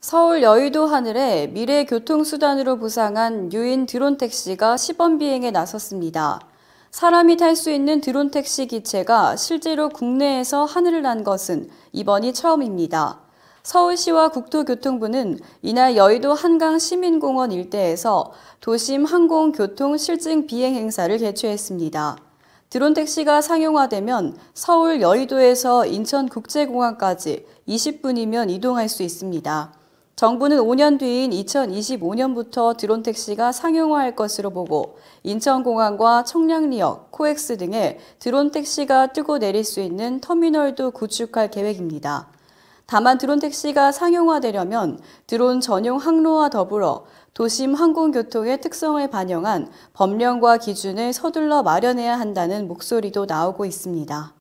서울 여의도 하늘에 미래 교통수단으로 부상한 유인 드론 택시가 시범 비행에 나섰습니다. 사람이 탈 수 있는 드론 택시 기체가 실제로 국내에서 하늘을 난 것은 이번이 처음입니다. 서울시와 국토교통부는 이날 여의도 한강 시민공원 일대에서 도심 항공교통 실증 비행 행사를 개최했습니다. 드론 택시가 상용화되면 서울 여의도에서 인천국제공항까지 20분이면 이동할 수 있습니다. 정부는 5년 뒤인 2025년부터 드론 택시가 상용화할 것으로 보고 인천공항과 청량리역, 코엑스 등에 드론 택시가 뜨고 내릴 수 있는 터미널도 구축할 계획입니다. 다만 드론 택시가 상용화되려면 드론 전용 항로와 더불어 도심 항공교통의 특성을 반영한 법령과 기준을 서둘러 마련해야 한다는 목소리도 나오고 있습니다.